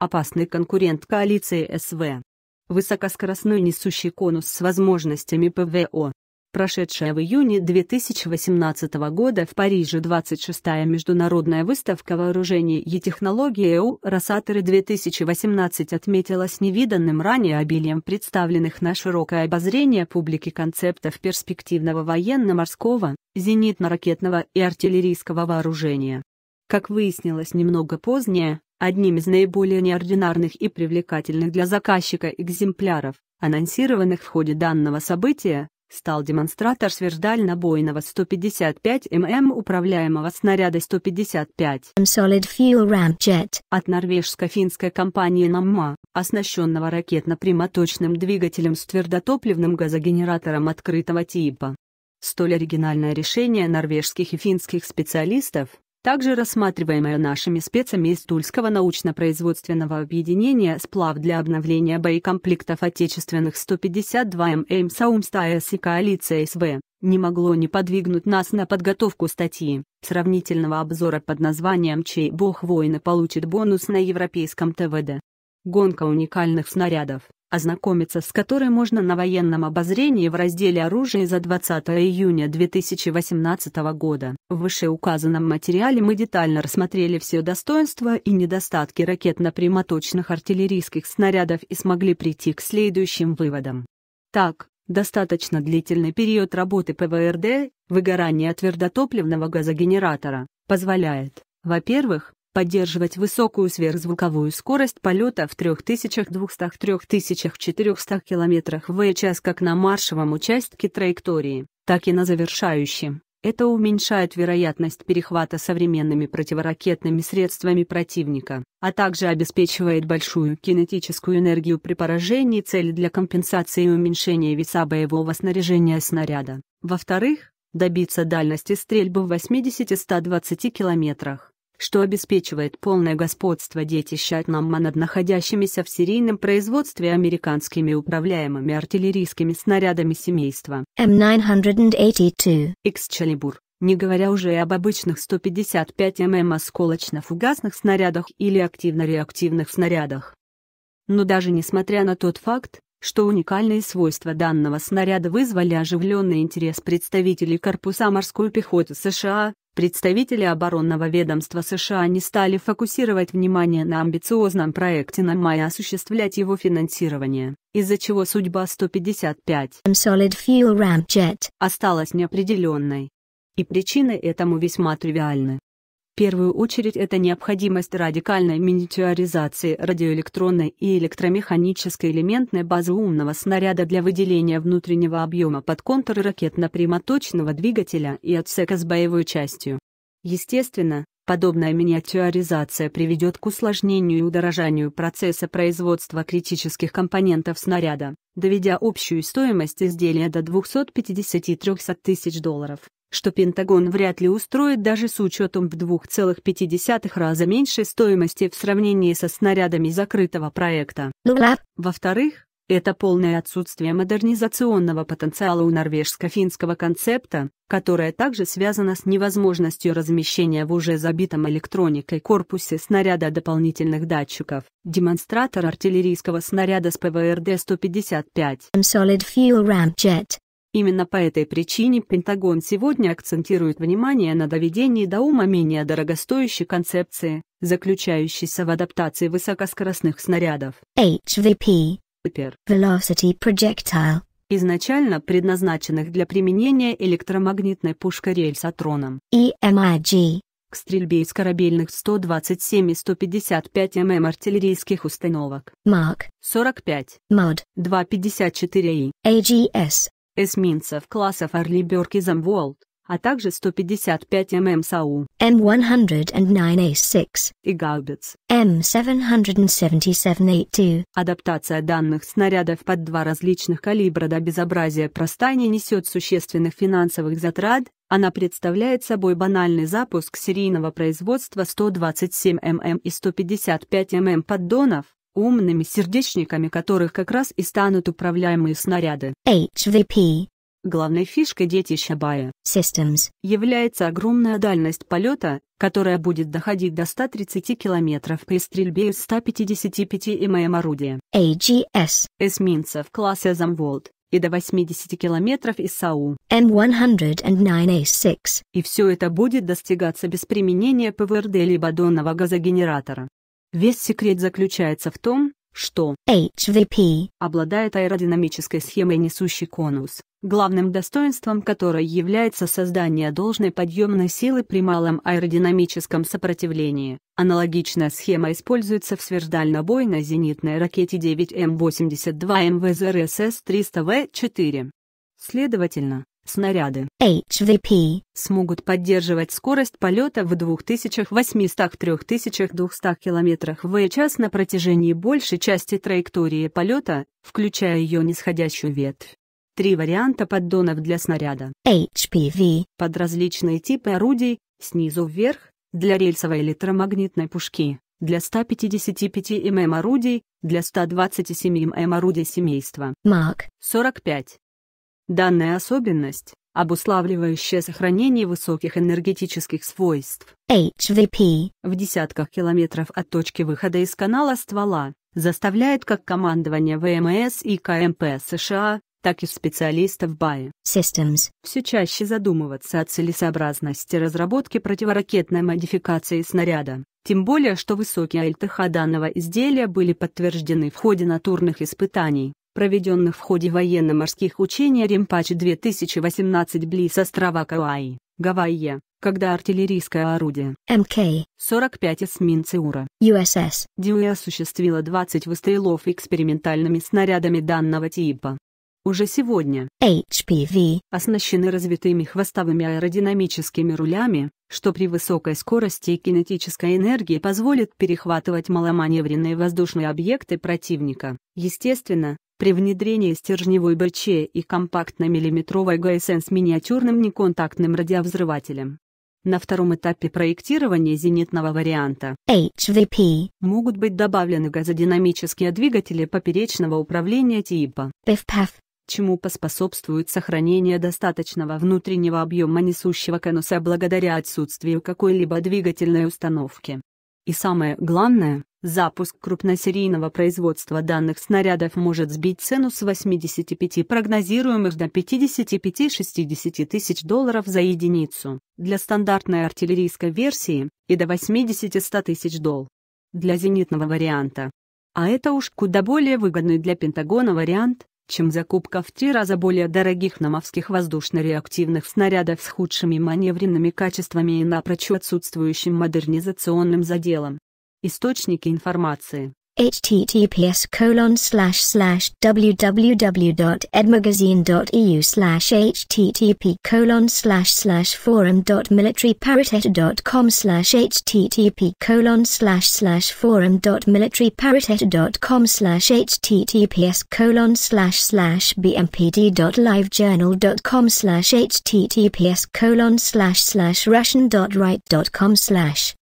опасный конкурент коалиции СВ. Высокоскоростной несущий конус с возможностями ПВО. Прошедшая в июне 2018 года в Париже 26-я международная выставка вооружений и технологий ЭУ «Росаторы-2018» отметилась невиданным ранее обилием представленных на широкое обозрение публики концептов перспективного военно-морского, зенитно-ракетного и артиллерийского вооружения. Как выяснилось немного позднее, Одним из наиболее неординарных и привлекательных для заказчика экземпляров, анонсированных в ходе данного события, стал демонстратор сверхдальнобойного 155 мм управляемого снаряда 155 Solid Fuel Ramjet от норвежско-финской компании NAMMA, оснащенного ракетно-прямоточным двигателем с твердотопливным газогенератором открытого типа. Столь оригинальное решение норвежских и финских специалистов, также рассматриваемое нашими спецами из Тульского научно-производственного объединения «Сплав для обновления боекомплектов отечественных 152 ММ Саумста и коалиция СВ», не могло не подвигнуть нас на подготовку статьи, сравнительного обзора под названием «Чей бог воина получит бонус на европейском ТВД». Гонка уникальных снарядов ознакомиться с которой можно на военном обозрении в разделе «Оружие» за 20 июня 2018 года. В вышеуказанном материале мы детально рассмотрели все достоинства и недостатки ракетно-прямоточных артиллерийских снарядов и смогли прийти к следующим выводам. Так, достаточно длительный период работы ПВРД, выгорание твердотопливного газогенератора, позволяет, во-первых, поддерживать высокую сверхзвуковую скорость полета в 3200-3400 км в час как на маршевом участке траектории, так и на завершающем. Это уменьшает вероятность перехвата современными противоракетными средствами противника, а также обеспечивает большую кинетическую энергию при поражении цели для компенсации и уменьшения веса боевого снаряжения снаряда. Во-вторых, добиться дальности стрельбы в 80-120 километрах что обеспечивает полное господство детища Атнамма над находящимися в серийном производстве американскими управляемыми артиллерийскими снарядами семейства М982 Excalibur, не говоря уже и об обычных 155 мм осколочно-фугасных снарядах или активно-реактивных снарядах. Но даже несмотря на тот факт, что уникальные свойства данного снаряда вызвали оживленный интерес представителей корпуса морской пехоты США, Представители оборонного ведомства США не стали фокусировать внимание на амбициозном проекте на мае осуществлять его финансирование, из-за чего судьба 155 осталась неопределенной. И причины этому весьма тривиальны первую очередь это необходимость радикальной миниатюризации радиоэлектронной и электромеханической элементной базы умного снаряда для выделения внутреннего объема под контуры ракетно-прямоточного двигателя и отсека с боевой частью. Естественно, подобная миниатюризация приведет к усложнению и удорожанию процесса производства критических компонентов снаряда, доведя общую стоимость изделия до 250-300 тысяч долларов что Пентагон вряд ли устроит даже с учетом в 2,5 раза меньшей стоимости в сравнении со снарядами закрытого проекта. Ну Во-вторых, это полное отсутствие модернизационного потенциала у норвежско-финского концепта, которое также связано с невозможностью размещения в уже забитом электроникой корпусе снаряда дополнительных датчиков. Демонстратор артиллерийского снаряда с ПВРД-155. Именно по этой причине Пентагон сегодня акцентирует внимание на доведении до ума менее дорогостоящей концепции, заключающейся в адаптации высокоскоростных снарядов HVP Velocity Projectile, изначально предназначенных для применения электромагнитной пушкой рельсотроном EMIG к стрельбе из корабельных 127 и 155 мм артиллерийских установок. Mark 45 MOD 254 и AGS эсминцев классов Орлиберг и Замволд, а также 155 ММ САУ М109А6 и гаубиц М777А2. Адаптация данных снарядов под два различных калибра до безобразия простая не несет существенных финансовых затрат, она представляет собой банальный запуск серийного производства 127 мм и 155 мм поддонов, умными сердечниками которых как раз и станут управляемые снаряды. HVP Главной фишкой детища Бая Systems является огромная дальность полета, которая будет доходить до 130 км при стрельбе из 155 ММ орудия AGS эсминцев класса Замволд и до 80 км из САУ М109А6. И все это будет достигаться без применения ПВРД либо донного газогенератора. Весь секрет заключается в том, что HVP обладает аэродинамической схемой несущий конус, главным достоинством которой является создание должной подъемной силы при малом аэродинамическом сопротивлении. Аналогичная схема используется в сверхдальнобойной зенитной ракете 9М82 мвзрсс 300 в 4 Следовательно, Снаряды HVP смогут поддерживать скорость полета в 2800-3200 км в час на протяжении большей части траектории полета, включая ее нисходящую ветвь. Три варианта поддонов для снаряда HPV под различные типы орудий, снизу вверх, для рельсовой электромагнитной пушки, для 155 мм орудий, для 127 мм орудий семейства. Mark 45. Данная особенность, обуславливающая сохранение высоких энергетических свойств HVP в десятках километров от точки выхода из канала ствола, заставляет как командование ВМС и КМП США, так и специалистов БАИ Systems все чаще задумываться о целесообразности разработки противоракетной модификации снаряда. Тем более, что высокие ЛТХ данного изделия были подтверждены в ходе натурных испытаний проведенных в ходе военно-морских учений «Римпач-2018» близ острова Кауаи, Гавайи, когда артиллерийское орудие МК-45 эсминцы УРА USS Дьюи осуществило 20 выстрелов экспериментальными снарядами данного типа. Уже сегодня HPV оснащены развитыми хвостовыми аэродинамическими рулями, что при высокой скорости и кинетической энергии позволит перехватывать маломаневренные воздушные объекты противника. Естественно, при внедрении стержневой БЧ и компактно-миллиметровой ГСН с миниатюрным неконтактным радиовзрывателем на втором этапе проектирования зенитного варианта HVP могут быть добавлены газодинамические двигатели поперечного управления типа BIFPAF, чему поспособствует сохранение достаточного внутреннего объема несущего конуса благодаря отсутствию какой-либо двигательной установки. И самое главное, запуск крупносерийного производства данных снарядов может сбить цену с 85 прогнозируемых до 55-60 тысяч долларов за единицу для стандартной артиллерийской версии и до 80-100 тысяч долларов для зенитного варианта. А это уж куда более выгодный для Пентагона вариант, чем закупка в три раза более дорогих намовских воздушно-реактивных снарядов с худшими маневренными качествами и напрочь отсутствующим модернизационным заделом. Источники информации https colon slash slash www.edmagazine.eu slash http colon slash slash forum.militaryparitetter.com slash http colon slash slash forum.militaryparitetter.com slash https colon slash slash bmpd.livejournal.com slash https colon slash slash russian.right.com slash